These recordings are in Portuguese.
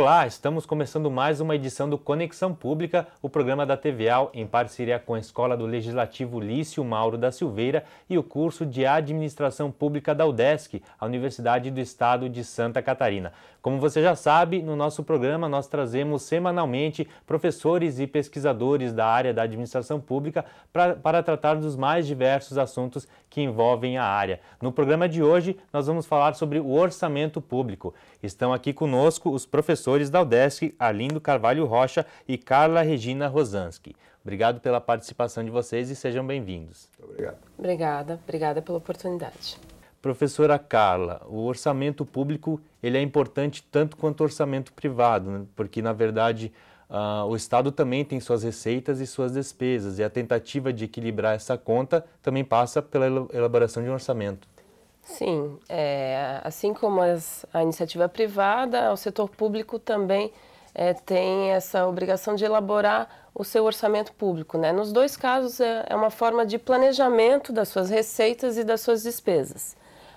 Olá, estamos começando mais uma edição do Conexão Pública, o programa da TVAL em parceria com a Escola do Legislativo Lício Mauro da Silveira e o curso de Administração Pública da UDESC, a Universidade do Estado de Santa Catarina. Como você já sabe, no nosso programa nós trazemos semanalmente professores e pesquisadores da área da administração pública pra, para tratar dos mais diversos assuntos que envolvem a área. No programa de hoje, nós vamos falar sobre o orçamento público. Estão aqui conosco os professores da UDESC, Arlindo Carvalho Rocha e Carla Regina Rosansky. Obrigado pela participação de vocês e sejam bem-vindos. Obrigado. Obrigada, obrigada pela oportunidade. Professora Carla, o orçamento público ele é importante tanto quanto o orçamento privado, né? porque na verdade ah, o Estado também tem suas receitas e suas despesas, e a tentativa de equilibrar essa conta também passa pela elaboração de um orçamento. Sim, é, assim como as, a iniciativa privada, o setor público também é, tem essa obrigação de elaborar o seu orçamento público. Né? Nos dois casos, é, é uma forma de planejamento das suas receitas e das suas despesas.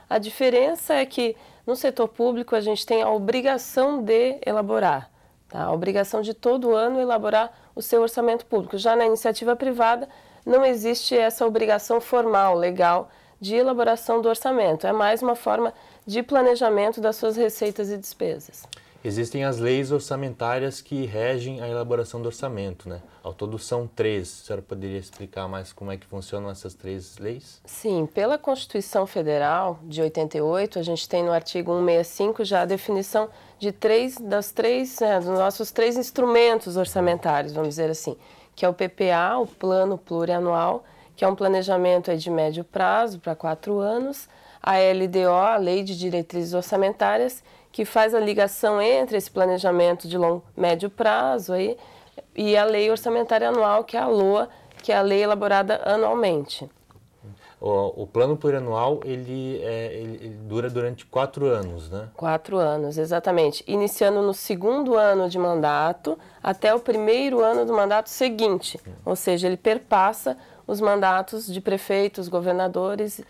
A diferença é que no setor público a gente tem a obrigação de elaborar. Tá? A obrigação de todo ano elaborar o seu orçamento público. Já na iniciativa privada, não existe essa obrigação formal, legal, de elaboração do orçamento. É mais uma forma de planejamento das suas receitas e despesas. Existem as leis orçamentárias que regem a elaboração do orçamento, né? Ao todo são três. A senhora poderia explicar mais como é que funcionam essas três leis? Sim, pela Constituição Federal de 88, a gente tem no artigo 165 já a definição de três das três né, dos nossos três instrumentos orçamentários, vamos dizer assim, que é o PPA, o Plano Plurianual, que é um planejamento de médio prazo para quatro anos, a LDO, a Lei de Diretrizes Orçamentárias que faz a ligação entre esse planejamento de longo, médio prazo aí, e a lei orçamentária anual, que é a LOA, que é a lei elaborada anualmente. O, o plano plurianual, ele, é, ele, ele, dura durante quatro anos, né? Quatro anos, exatamente. Iniciando no segundo ano de mandato até o primeiro ano do mandato seguinte. Ou seja, ele perpassa os mandatos de prefeitos, governadores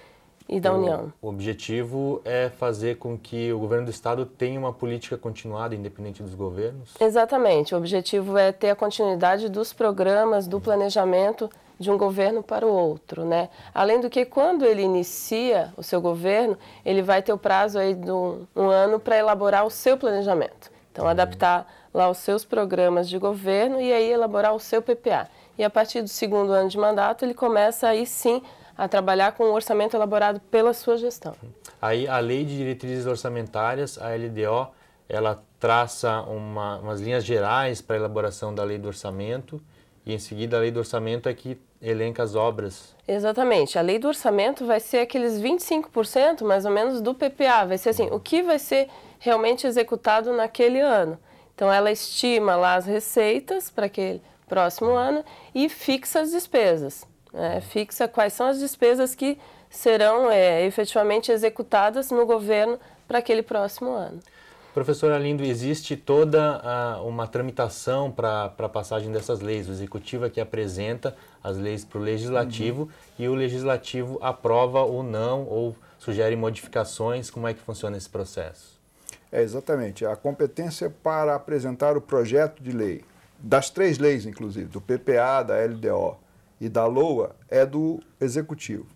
e da o, União. O objetivo é fazer com que o governo do estado tenha uma política continuada, independente dos governos? Exatamente. O objetivo é ter a continuidade dos programas, do uhum. planejamento de um governo para o outro, né? Além do que, quando ele inicia o seu governo, ele vai ter o prazo aí de um, um ano para elaborar o seu planejamento. Então, uhum. adaptar lá os seus programas de governo e aí elaborar o seu PPA. E a partir do segundo ano de mandato, ele começa aí sim a trabalhar com o orçamento elaborado pela sua gestão. Aí a Lei de Diretrizes Orçamentárias, a LDO, ela traça uma, umas linhas gerais para a elaboração da Lei do Orçamento e em seguida a Lei do Orçamento é que elenca as obras. Exatamente. A Lei do Orçamento vai ser aqueles 25% mais ou menos do PPA, vai ser assim, uhum. o que vai ser realmente executado naquele ano. Então ela estima lá as receitas para aquele próximo ano e fixa as despesas. Né, fixa quais são as despesas que serão é, efetivamente executadas no governo para aquele próximo ano. Professora Lindo, existe toda ah, uma tramitação para a passagem dessas leis. O executivo é que apresenta as leis para o legislativo uhum. e o legislativo aprova ou não ou sugere modificações. Como é que funciona esse processo? É, exatamente. A competência para apresentar o projeto de lei, das três leis, inclusive, do PPA, da LDO e da LOA é do Executivo.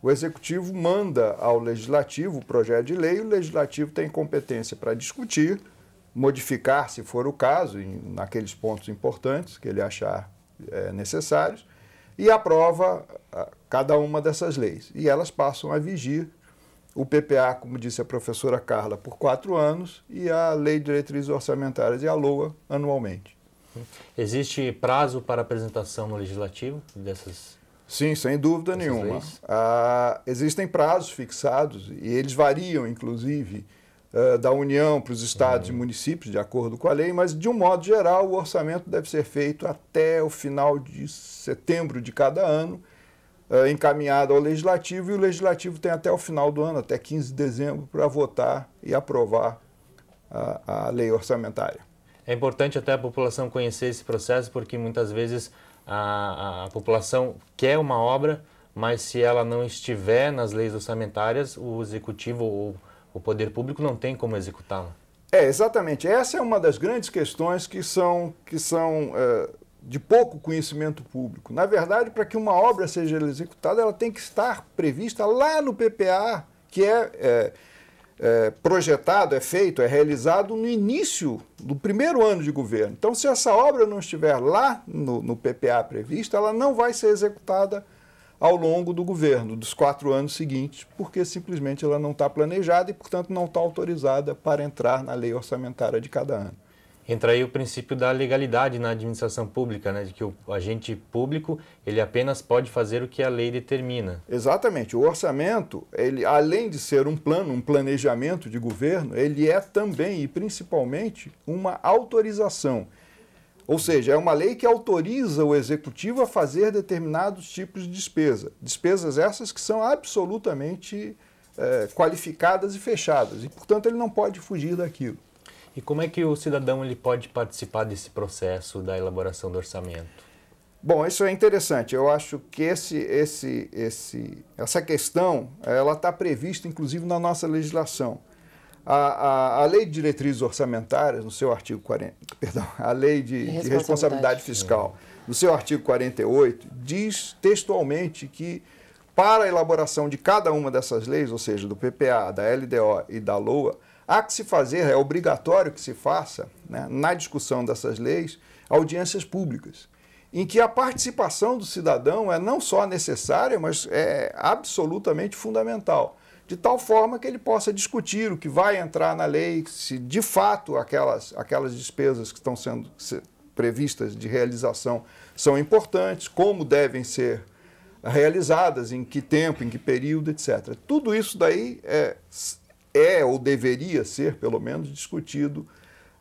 O Executivo manda ao Legislativo o projeto de lei, o Legislativo tem competência para discutir, modificar, se for o caso, em, naqueles pontos importantes que ele achar é, necessários, e aprova cada uma dessas leis. E elas passam a vigir o PPA, como disse a professora Carla, por quatro anos e a Lei de Diretrizes Orçamentárias e a LOA anualmente. Uhum. Existe prazo para apresentação no legislativo dessas Sim, sem dúvida nenhuma. Ah, existem prazos fixados e eles variam, inclusive, ah, da União para os estados uhum. e municípios, de acordo com a lei, mas, de um modo geral, o orçamento deve ser feito até o final de setembro de cada ano, ah, encaminhado ao Legislativo, e o Legislativo tem até o final do ano, até 15 de dezembro, para votar e aprovar a, a lei orçamentária. É importante até a população conhecer esse processo, porque muitas vezes a, a população quer uma obra, mas se ela não estiver nas leis orçamentárias, o executivo ou o poder público não tem como executá-la. É, exatamente. Essa é uma das grandes questões que são, que são é, de pouco conhecimento público. Na verdade, para que uma obra seja executada, ela tem que estar prevista lá no PPA, que é, é é, projetado, é feito, é realizado no início do primeiro ano de governo. Então, se essa obra não estiver lá no, no PPA previsto ela não vai ser executada ao longo do governo, dos quatro anos seguintes, porque simplesmente ela não está planejada e, portanto, não está autorizada para entrar na lei orçamentária de cada ano entra aí o princípio da legalidade na administração pública, né? de que o agente público ele apenas pode fazer o que a lei determina. Exatamente. O orçamento, ele, além de ser um plano, um planejamento de governo, ele é também e principalmente uma autorização. Ou seja, é uma lei que autoriza o executivo a fazer determinados tipos de despesa. Despesas essas que são absolutamente é, qualificadas e fechadas. E, portanto, ele não pode fugir daquilo. E como é que o cidadão ele pode participar desse processo da elaboração do orçamento? Bom, isso é interessante. Eu acho que esse, esse, esse, essa questão ela está prevista, inclusive, na nossa legislação. A, a, a, Lei de Diretrizes Orçamentárias, no seu artigo 40, perdão, a Lei de, de Responsabilidade, de responsabilidade Fiscal, no seu artigo 48, diz textualmente que para a elaboração de cada uma dessas leis, ou seja, do PPA, da LDO e da LOA, Há que se fazer, é obrigatório que se faça, né, na discussão dessas leis, audiências públicas, em que a participação do cidadão é não só necessária, mas é absolutamente fundamental, de tal forma que ele possa discutir o que vai entrar na lei, se de fato aquelas, aquelas despesas que estão sendo previstas de realização são importantes, como devem ser realizadas, em que tempo, em que período, etc. Tudo isso daí é, é ou deveria ser, pelo menos, discutido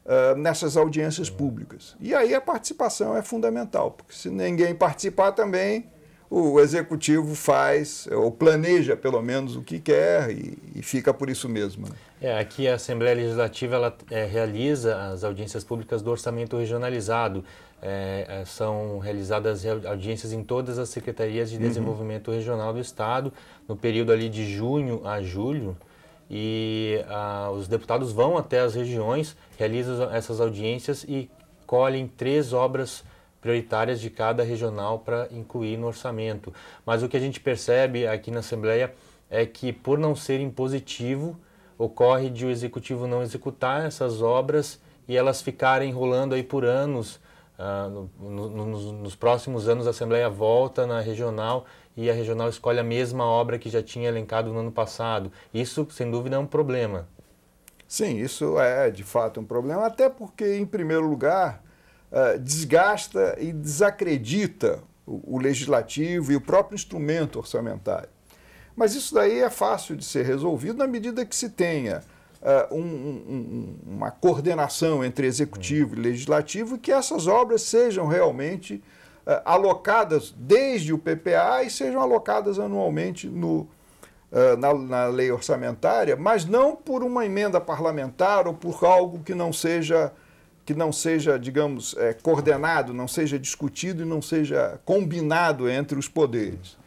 uh, nessas audiências públicas. E aí a participação é fundamental, porque se ninguém participar também, o executivo faz, ou planeja pelo menos o que quer e, e fica por isso mesmo. Né? É, aqui a Assembleia Legislativa ela, é, realiza as audiências públicas do orçamento regionalizado. É, é são realizadas audiências em todas as secretarias de uhum. desenvolvimento uhum. regional do Estado, no período ali de junho a julho, e ah, os deputados vão até as regiões, realizam essas audiências e colhem três obras prioritárias de cada regional para incluir no orçamento. Mas o que a gente percebe aqui na Assembleia é que, por não ser impositivo, ocorre de o executivo não executar essas obras e elas ficarem rolando aí por anos ah, no, no, nos, nos, próximos anos a Assembleia volta na regional e a regional escolhe a mesma obra que já tinha elencado no ano passado. Isso, sem dúvida, é um problema. Sim, isso é de fato um problema, até porque, em primeiro lugar, ah, desgasta e desacredita o, o legislativo e o próprio instrumento orçamentário. Mas isso daí é fácil de ser resolvido na medida que se tenha uh, um, um, uma coordenação entre executivo e legislativo e que essas obras sejam realmente uh, alocadas desde o PPA e sejam alocadas anualmente no, uh, na, na, lei orçamentária, mas não por uma emenda parlamentar ou por algo que não seja que não seja, digamos, coordenado, não seja discutido e não seja combinado entre os poderes.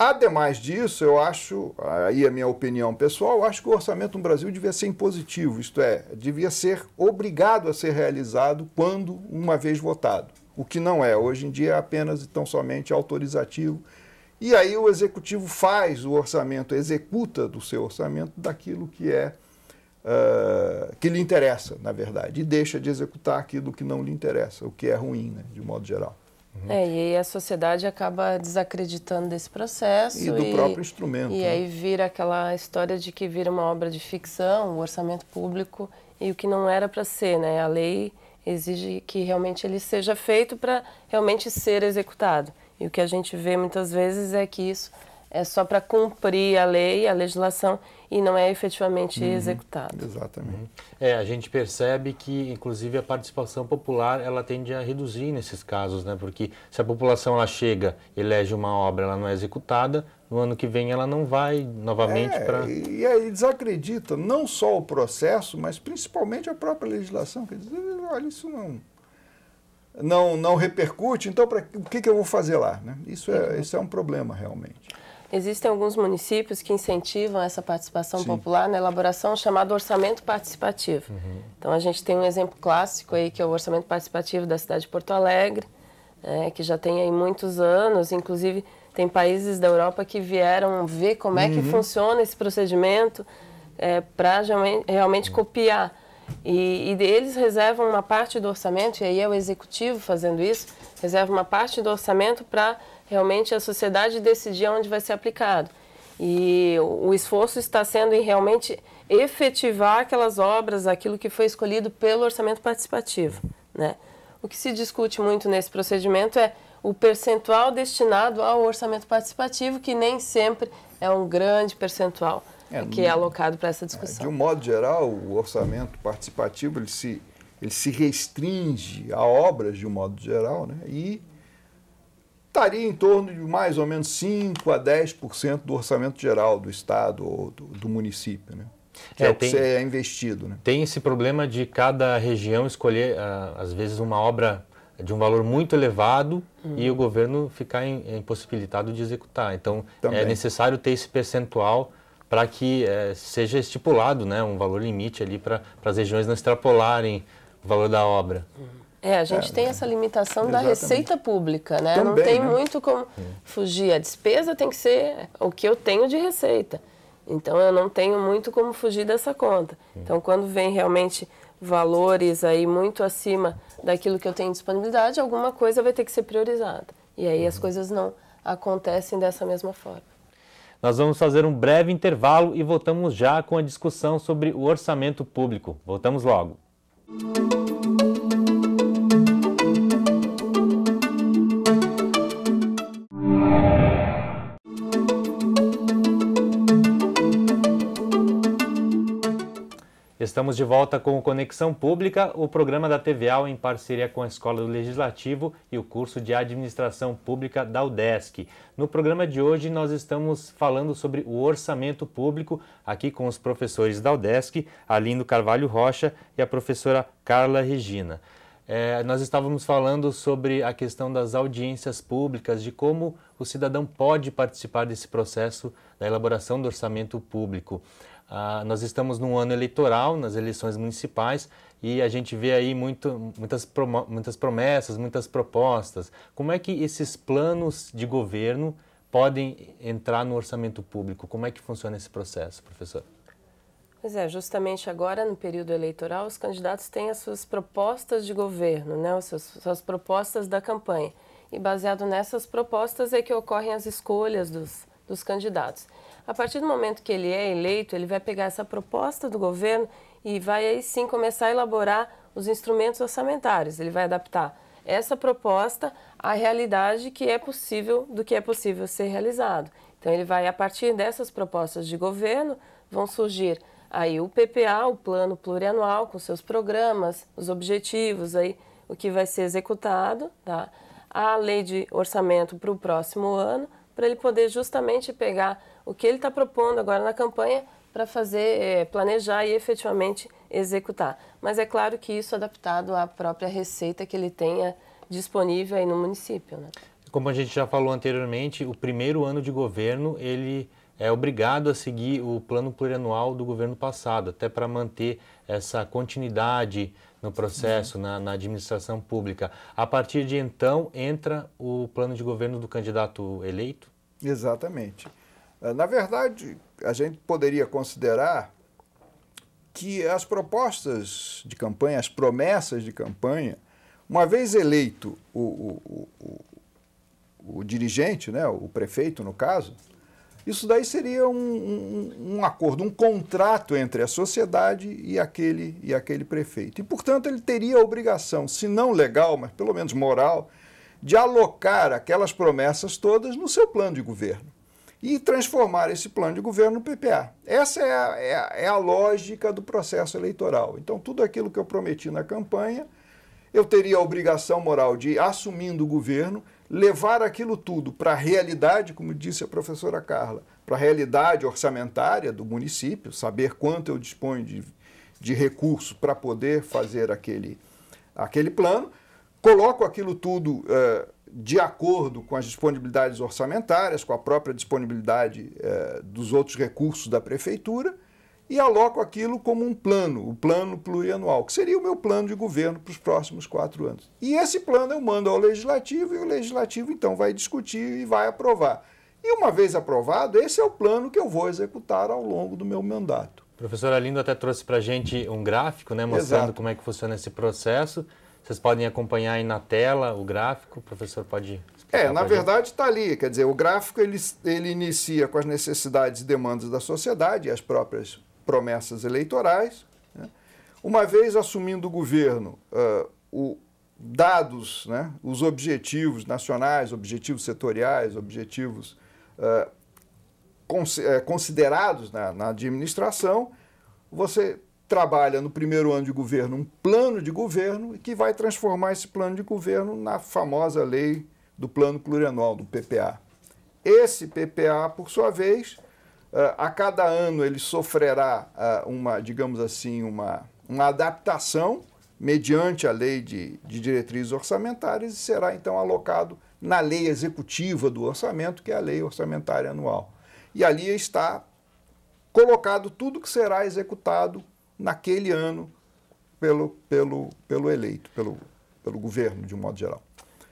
Ademais disso, eu acho, aí a minha opinião pessoal, eu acho que o orçamento no Brasil devia ser impositivo, isto é, devia ser obrigado a ser realizado quando uma vez votado, o que não é. Hoje em dia é apenas e tão somente autorizativo. E aí o executivo faz o orçamento, executa do seu orçamento daquilo que é uh, que lhe interessa, na verdade, e deixa de executar aquilo que não lhe interessa, o que é ruim, né, de modo geral. Uhum. É, e aí a sociedade acaba desacreditando desse processo. E do e, próprio instrumento. E né? aí vira aquela história de que vira uma obra de ficção, o orçamento público e o que não era para ser, né? A lei exige que realmente ele seja feito para realmente ser executado. E o que a gente vê muitas vezes é que isso é só para cumprir a lei, a legislação, e não é efetivamente uhum, executado. Exatamente. É, a gente percebe que, inclusive, a participação popular ela tende a reduzir nesses casos, né? Porque se a população ela chega, elege uma obra, ela não é executada, no ano que vem ela não vai novamente é, para. E aí desacredita não só o processo, mas principalmente a própria legislação. Quer dizer, olha, isso não. Não, não repercute, então pra, o que, que eu vou fazer lá? Né? Isso, é, uhum. isso é um problema realmente. Existem alguns municípios que incentivam essa participação Sim. popular na elaboração chamado orçamento participativo. Uhum. Então a gente tem um exemplo clássico aí que é o orçamento participativo da cidade de Porto Alegre, é, que já tem aí muitos anos, inclusive tem países da Europa que vieram ver como uhum. é que uhum. funciona esse procedimento é, para realmente, uhum. copiar e, e, eles reservam uma parte do orçamento, e aí é o executivo fazendo isso, reserva uma parte do orçamento para realmente a sociedade decidir onde vai ser aplicado. E o esforço está sendo em realmente efetivar aquelas obras, aquilo que foi escolhido pelo orçamento participativo. Né? O que se discute muito nesse procedimento é o percentual destinado ao orçamento participativo, que nem sempre é um grande percentual. É, é, que é alocado para essa é, discussão. De um modo geral, o orçamento participativo ele se, ele se restringe a obras, de um modo geral, né? e estaria em torno de mais ou menos 5 a 10% do orçamento geral do Estado ou do, do município. Né? Que é, é o tem, é investido. Né? Tem esse problema de cada região escolher, ah, às vezes, uma obra de um valor muito elevado hum. e uhum. o governo ficar impossibilitado de executar. Então, é Também. é necessário ter esse percentual para que é, seja estipulado né, um valor limite ali para as regiões não extrapolarem o valor da obra. É, a gente é, tem essa limitação exatamente. da receita pública, né? Também, não tem né? muito como é. fugir. A despesa tem que ser o que eu tenho de receita. Então eu não tenho muito como fugir dessa conta. Hum. Então quando vem realmente valores aí muito acima daquilo que eu tenho disponibilidade, alguma coisa vai ter que ser priorizada. E aí as uhum. coisas não acontecem dessa mesma forma. Nós vamos fazer um breve intervalo e voltamos já com a discussão sobre o orçamento público. Voltamos logo. Música Estamos de volta com o Conexão Pública, o programa da TVA em parceria com a Escola do Legislativo e o curso de Administração Pública da UDESC. No programa de hoje, nós estamos falando sobre o orçamento público, aqui com os professores da UDESC, Alindo Carvalho Rocha e a professora Carla Regina. É, nós estávamos falando sobre a questão das audiências públicas, de como o cidadão pode participar desse processo da elaboração do orçamento público. Ah, nós estamos num ano eleitoral, nas eleições municipais, e a gente vê aí muito, muitas, muitas promessas, muitas propostas. Como é que esses planos de governo podem entrar no orçamento público? Como é que funciona esse processo, professor? Pois é, justamente agora, no período eleitoral, os candidatos têm as suas propostas de governo, né? as suas, suas propostas da campanha. E baseado nessas propostas é que ocorrem as escolhas dos, dos candidatos. A partir do momento que ele é eleito, ele vai pegar essa proposta do governo e vai aí sim começar a elaborar os instrumentos orçamentários. Ele vai adaptar essa proposta à realidade que é possível, do que é possível ser realizado. Então ele vai a partir dessas propostas de governo vão surgir aí o PPA, o plano plurianual com seus programas, os objetivos aí, o que vai ser executado, tá? A lei de orçamento para o próximo ano, para ele poder justamente pegar o que ele está propondo agora na campanha para fazer, é, planejar e efetivamente executar. Mas é claro que isso adaptado à própria receita que ele tenha disponível aí no município. Né? Como a gente já falou anteriormente, o primeiro ano de governo ele é obrigado a seguir o plano plurianual do governo passado, até para manter essa continuidade no processo, na, na, administração pública. A partir de então, entra o plano de governo do candidato eleito? Exatamente. Ah, na verdade, a gente poderia considerar que as propostas de campanha, as promessas de campanha, uma vez eleito o, o, o, o dirigente, né, o prefeito no caso, isso daí seria um, um, um, acordo, um contrato entre a sociedade e aquele, e aquele prefeito. E, portanto, ele teria a obrigação, se não legal, mas pelo menos moral, de alocar aquelas promessas todas no seu plano de governo e transformar esse plano de governo no PPA. Essa é a, é, a, é a, lógica do processo eleitoral. Então, tudo aquilo que eu prometi na campanha, eu teria a obrigação moral de, assumindo o governo, levar aquilo tudo para a realidade, como disse a professora Carla, para a realidade orçamentária do município, saber quanto eu disponho de, de recurso para poder fazer aquele, aquele plano, coloco aquilo tudo. Uh, de acordo com as disponibilidades orçamentárias, com a própria disponibilidade eh, dos outros recursos da prefeitura, e aloco aquilo como um plano, o plano plurianual, que seria o meu plano de governo para os próximos quatro anos. E esse plano eu mando ao legislativo e o legislativo então vai discutir e vai aprovar. E uma vez aprovado, esse é o plano que eu vou executar ao longo do meu mandato. Professor Alindo até trouxe para a gente um gráfico, né, mostrando Exato. como é que funciona esse processo. Vocês podem acompanhar aí na tela o gráfico, o professor pode. É, na verdade está ali, quer dizer, o gráfico ele, ele inicia com as necessidades e demandas da sociedade e as próprias promessas eleitorais. Né? Uma vez assumindo o governo, uh, o, dados né, os objetivos nacionais, objetivos setoriais, objetivos uh, considerados na, na administração, você trabalha no primeiro ano de governo um plano de governo que vai transformar esse plano de governo na famosa lei do plano plurianual, do PPA. Esse PPA, por sua vez, eh, a cada ano ele sofrerá eh, uma, digamos assim, uma, uma adaptação mediante a lei de, de diretrizes orçamentárias e será então alocado na lei executiva do orçamento, que é a lei orçamentária anual. E ali está colocado tudo que será executado naquele ano pelo, pelo, pelo eleito, pelo, pelo governo, de um modo geral.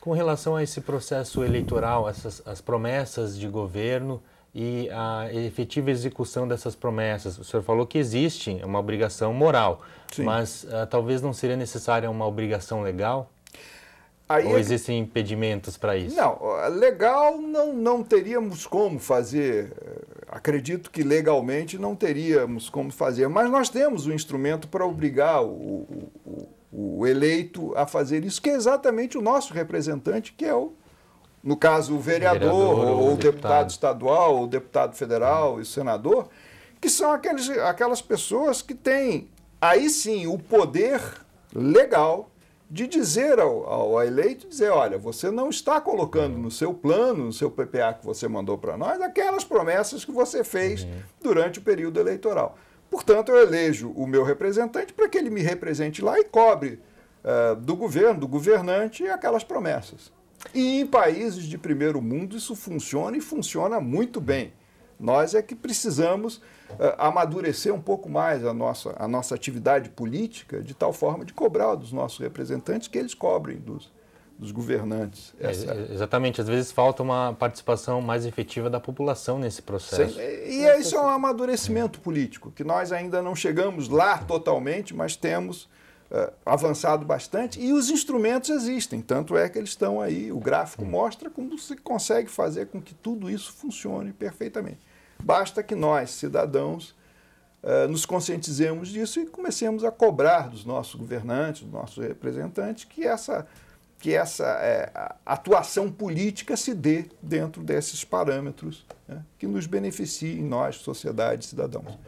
Com relação a esse processo eleitoral, essas, as promessas de governo e a efetiva execução dessas promessas, o senhor falou que existe uma obrigação moral, Sim. mas uh, talvez não seria necessária uma obrigação legal? Aí Ou é existem impedimentos para isso? Não, ah, legal não, não teríamos como fazer eh, acredito que legalmente não teríamos como fazer, mas nós temos um instrumento para obrigar o, o, o, eleito a fazer isso, que é exatamente o nosso representante, que é o, no caso, o vereador, vereador ou, ou o deputado. deputado. estadual, ou o deputado federal e o senador, que são aqueles, aquelas pessoas que têm, aí sim, o poder legal de dizer ao, ao eleito, dizer, olha, você não está colocando no seu plano, no seu PPA que você mandou para nós, aquelas promessas que você fez uhum. durante o período eleitoral. Portanto, eu elejo o meu representante para que ele me represente lá e cobre uh, do governo, do governante, aquelas promessas. E em países de primeiro mundo isso funciona e funciona muito bem. Nós é que precisamos eh, amadurecer um pouco mais a nossa, a nossa atividade política, de tal forma de cobrar dos nossos representantes que eles cobrem dos, dos governantes. É, Essa... É, exatamente, às vezes falta uma participação mais efetiva da população nesse processo. Sim. E é, isso é um amadurecimento político, que nós ainda não chegamos lá totalmente, mas temos uh, avançado bastante e os instrumentos existem, tanto é que eles estão aí, o gráfico mostra como se consegue fazer com que tudo isso funcione perfeitamente. Basta que nós, cidadãos, uh, nos conscientizemos disso e comecemos a cobrar dos nossos governantes, dos nossos representantes, que essa, que essa é, atuação política se dê dentro desses parâmetros né, que nos beneficiem, nós, sociedade, cidadãos.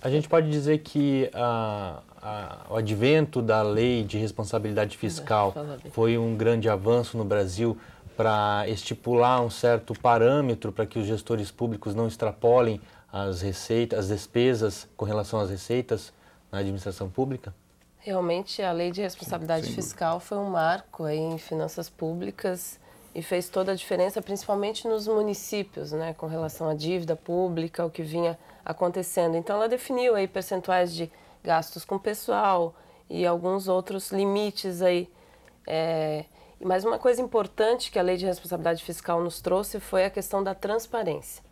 A gente pode dizer que a, ah, a, o advento da lei de responsabilidade fiscal foi um grande avanço no Brasil para estipular um certo parâmetro para que os gestores públicos não extrapolem as receitas, as despesas com relação às receitas na administração pública? Realmente a lei de responsabilidade sim, fiscal foi um marco aí em finanças públicas e fez toda a diferença, principalmente nos municípios, né, com relação à dívida pública, o que vinha acontecendo. Então ela definiu aí percentuais de gastos com pessoal e alguns outros limites aí. É, mas uma coisa importante que a lei de responsabilidade fiscal nos trouxe foi a questão da transparência.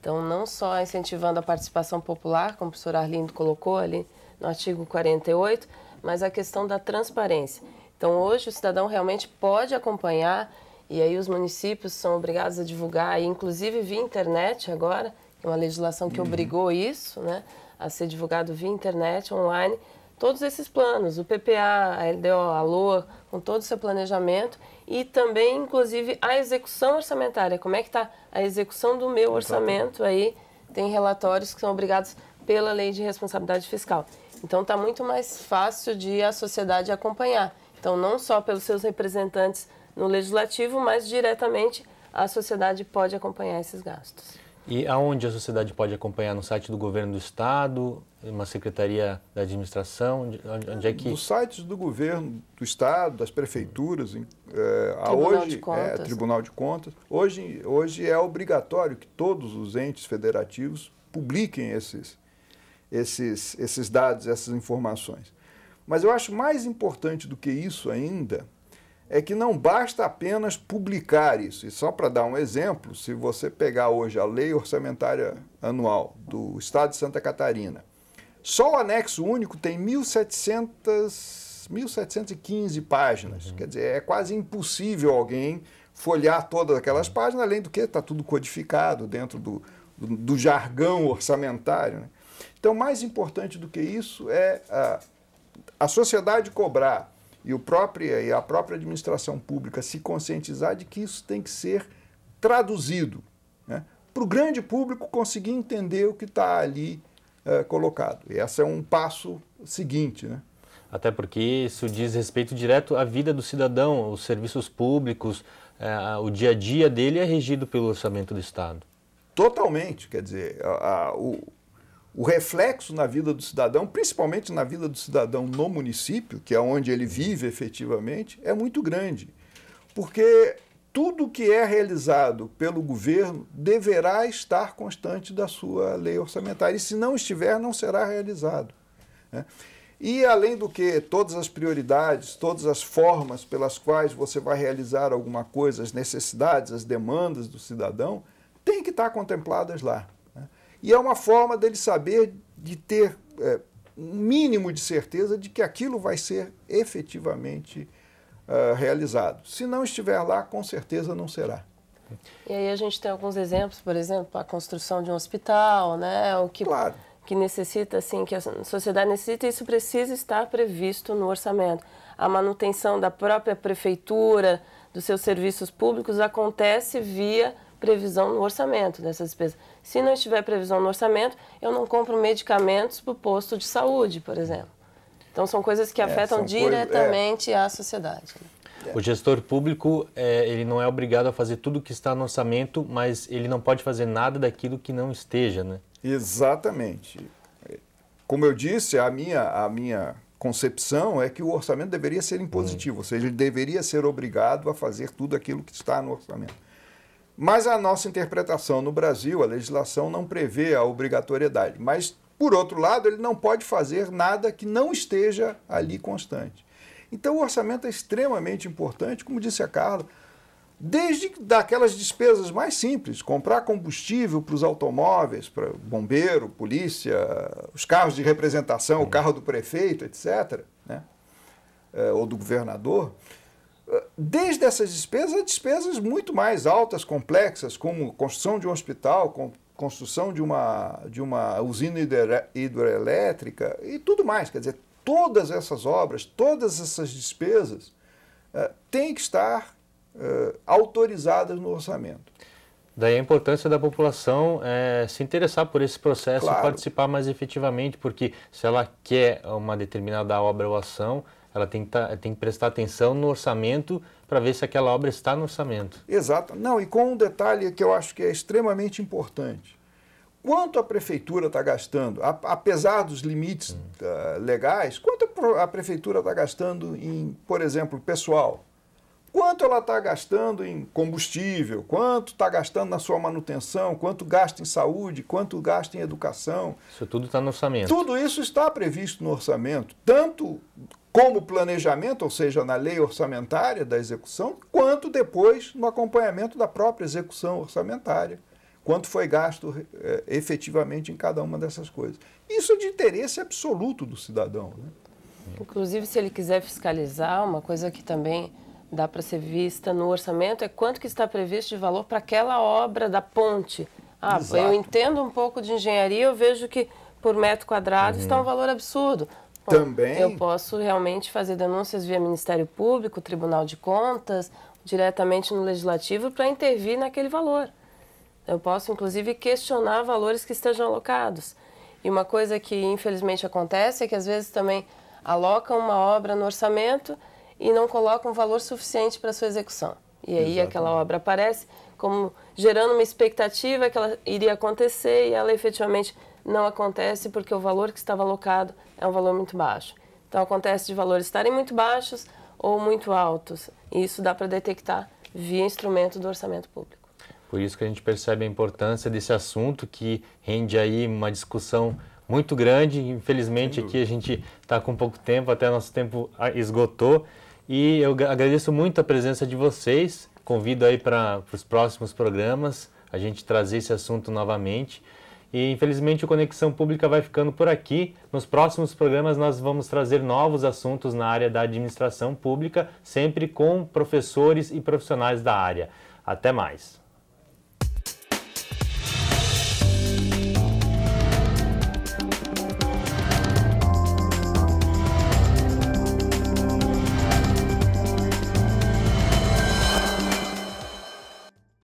Então, não só incentivando a participação popular, como o professor Arlindo colocou ali no artigo 48, mas a questão da transparência. Então, hoje o cidadão realmente pode acompanhar, e aí os municípios são obrigados a divulgar, e inclusive via internet agora, é uma legislação que uhum. obrigou isso, né? a ser divulgado via internet, online, todos esses planos, o PPA, a LDO, a LOA, com todo o seu planejamento e também, inclusive, a execução orçamentária. Como é que está a execução do meu orçamento aí? Tem relatórios que são obrigados pela lei de responsabilidade fiscal. Então está muito mais fácil de a sociedade acompanhar. Então não só pelos seus representantes no legislativo, mas diretamente a sociedade pode acompanhar esses gastos. E aonde a sociedade pode acompanhar? No site do governo do estado, uma secretaria da administração? Onde, é que... Nos sites do governo do estado, das prefeituras, em, eh, é, a hoje é Tribunal de Contas. Hoje, hoje é obrigatório que todos os entes federativos publiquem esses, esses, esses dados, essas informações. Mas eu acho mais importante do que isso ainda é que não basta apenas publicar isso. E só para dar um exemplo, se você pegar hoje a Lei Orçamentária Anual do Estado de Santa Catarina, só o anexo único tem 1.700, 1.715 páginas. Uhum. Quer dizer, é quase impossível alguém folhear todas aquelas páginas, além do que está tudo codificado dentro do, do, do jargão orçamentário. Né? Então, mais importante do que isso é a, a sociedade cobrar e, o próprio, e a própria administração pública se conscientizar de que isso tem que ser traduzido né, para o grande público conseguir entender o que está ali é, colocado. E esse é um passo seguinte. Né? Até porque isso diz respeito direto à vida do cidadão, os serviços públicos, é, o dia a dia dele é regido pelo orçamento do Estado. Totalmente, quer dizer, a, a, o, o reflexo na vida do cidadão, principalmente na vida do cidadão no município, que é onde ele vive efetivamente, é muito grande. Porque tudo que é realizado pelo governo deverá estar constante da sua lei orçamentária. E se não estiver, não será realizado. Né? E, além do que, todas as prioridades, todas as formas pelas quais você vai realizar alguma coisa, as necessidades, as demandas do cidadão, têm que estar contempladas lá. E é uma forma dele saber de ter é, um mínimo de certeza de que aquilo vai ser efetivamente uh, realizado. Se não estiver lá, com certeza não será. E aí a gente tem alguns exemplos, por exemplo, a construção de um hospital, né? O que, claro. que necessita, assim, que a sociedade necessita, isso precisa estar previsto no orçamento. A manutenção da própria prefeitura, dos seus serviços públicos, acontece via previsão no orçamento dessas despesas. Se não estiver previsão no orçamento, eu não compro medicamentos para o posto de saúde, por exemplo. Então, são coisas que é, afetam é. diretamente coisa, é. a sociedade. Né? O gestor público, é, ele não é obrigado a fazer tudo que está no orçamento, mas ele não pode fazer nada daquilo que não esteja, né? Exatamente. Como eu disse, a minha, a minha concepção é que o orçamento deveria ser impositivo, hum. ou seja, ele deveria ser obrigado a fazer tudo aquilo que está no orçamento. Mas a nossa interpretação no Brasil, a legislação não prevê a obrigatoriedade. Mas, por outro lado, ele não pode fazer nada que não esteja ali constante. Então, o orçamento é extremamente importante, como disse a Carla, desde daquelas despesas mais simples, comprar combustível para os automóveis, para bombeiro, polícia, os carros de representação, o carro do prefeito, etc., né? É, ou do governador, desde essas despesas a despesas muito mais altas, complexas, como construção de um hospital, construção de uma, de uma usina hidroelétrica e tudo mais. Quer dizer, todas essas obras, todas essas despesas eh, têm que estar eh, autorizadas no orçamento. Daí a importância da população é, se interessar por esse processo claro. e participar mais efetivamente, porque se ela quer uma determinada obra ou ação, ela tem que, tá, tem que prestar atenção no orçamento para ver se aquela obra está no orçamento. Exato. Não, e com um detalhe que eu acho que é extremamente importante. Quanto a prefeitura está gastando, apesar dos limites uh, legais, quanto a prefeitura está gastando em, por exemplo, pessoal? quanto ela está gastando em combustível, quanto está gastando na sua manutenção, quanto gasta em saúde, quanto gasta em educação. Isso tudo está no orçamento. Tudo isso está previsto no orçamento, tanto como planejamento, ou seja, na lei orçamentária da execução, quanto depois no acompanhamento da própria execução orçamentária, quanto foi gasto é, efetivamente em cada uma dessas coisas. Isso é de interesse absoluto do cidadão. Né? Inclusive, se ele quiser fiscalizar, uma coisa que também dá para ser vista no orçamento é quanto que está previsto de valor para aquela obra da ponte. Ah, Exato. eu entendo um pouco de engenharia, eu vejo que por metro quadrado uhum. está um uhum. valor absurdo. Bom, Também? Eu posso realmente fazer denúncias via Ministério Público, Tribunal de Contas, diretamente no Legislativo para intervir naquele valor. Eu posso, inclusive, questionar valores que estejam alocados. E uma coisa que, infelizmente, acontece é que, às vezes, também alocam uma obra no orçamento e não colocam um valor suficiente para sua execução. E aí Exatamente. aquela obra aparece como gerando uma expectativa que ela iria acontecer e ela efetivamente não acontece porque o valor que estava alocado é um valor muito baixo. Então acontece de valores estarem muito baixos ou muito altos. E isso dá para detectar via instrumento do orçamento público. Por isso que a gente percebe a importância desse assunto que rende aí uma discussão muito grande. Infelizmente aqui a gente está com pouco tempo, até nosso tempo ah, esgotou. E eu agradeço muito a presença de vocês. Convido aí para os próximos programas a gente trazer esse assunto novamente. E infelizmente o Conexão Pública vai ficando por aqui. Nos próximos programas nós vamos trazer novos assuntos na área da administração pública, sempre com professores e profissionais da área. Até mais.